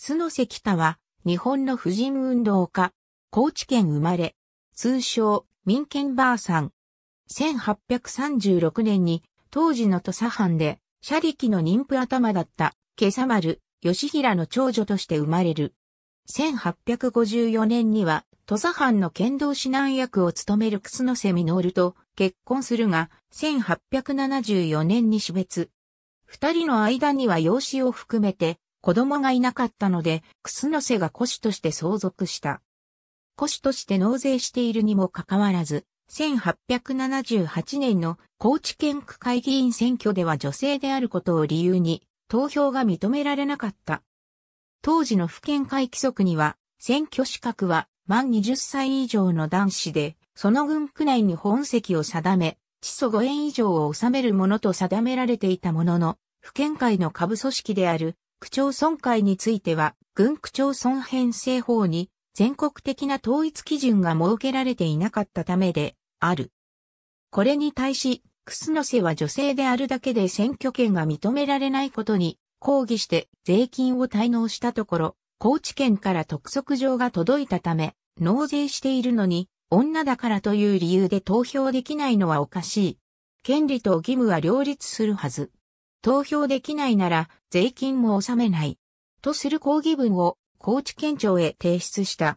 楠関田は、日本の婦人運動家、高知県生まれ、通称、民権ばあさん。1836年に、当時の土佐藩で、社力の妊婦頭だった、今朝丸、吉平の長女として生まれる。1854年には、土佐藩の剣道指南役を務める楠瀬ると結婚するが、1874年に死別。二人の間には養子を含めて子供がいなかったので、楠瀬が古紙として相続した。古紙として納税しているにもかかわらず、1878年の高知県区会議員選挙では女性であることを理由に投票が認められなかった。当時の府県会規則には、選挙資格は満20歳以上の男子で、その軍区内に本籍を定め、地租5円以上を納めるものと定められていたものの、府県会の下部組織である区町村会については、郡区町村編成法に全国的な統一基準が設けられていなかったためである。これに対し、楠瀬は女性であるだけで選挙権が認められないことに抗議して税金を滞納したところ、高知県から督促状が届いたため、納税しているのに、女だからという理由で投票できないのはおかしい。権利と義務は両立するはず。投票できないなら税金も納めない。とする抗議文を高知県庁へ提出した。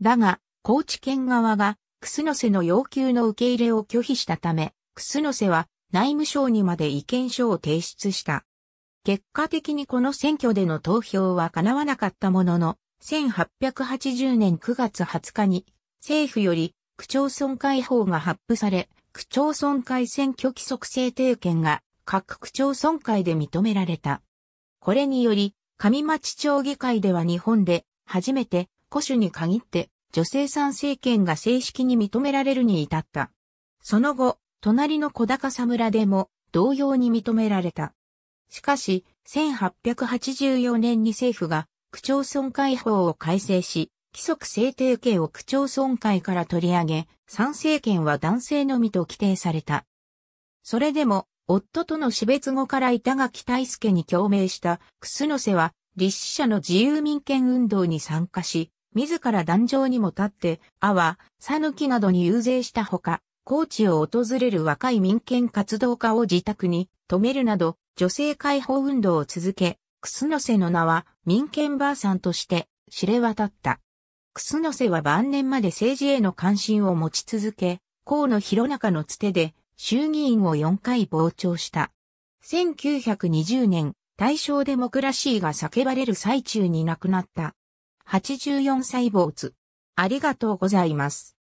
だが、高知県側が楠瀬の要求の受け入れを拒否したため、楠瀬は内務省にまで意見書を提出した。結果的にこの選挙での投票は叶わなかったものの、1880年9月20日に政府より区町村会法が発布され、区町村会選挙規則制定権が各区町村会で認められた。これにより、上町町議会では日本で初めて古種に限って女性参政権が正式に認められるに至った。その後、隣の小高さ村でも同様に認められた。しかし、1884年に政府が区町村会法を改正し、規則制定権を区町村会から取り上げ、参政権は男性のみと規定された。それでも、夫との死別後から板垣大助に共鳴した楠瀬は、立志者の自由民権運動に参加し、自ら壇上にも立って、阿波、讃岐などに遊説したほか、高知を訪れる若い民権活動家を自宅に止めるなど、女性解放運動を続け、楠瀬の名は民権ばあさんとして知れ渡った。楠瀬は晩年まで政治への関心を持ち続け、河野弘中のつてで衆議院を4回傍聴した。1920年、大正デモクラシーが叫ばれる最中に亡くなった。84歳坊主。ありがとうございます。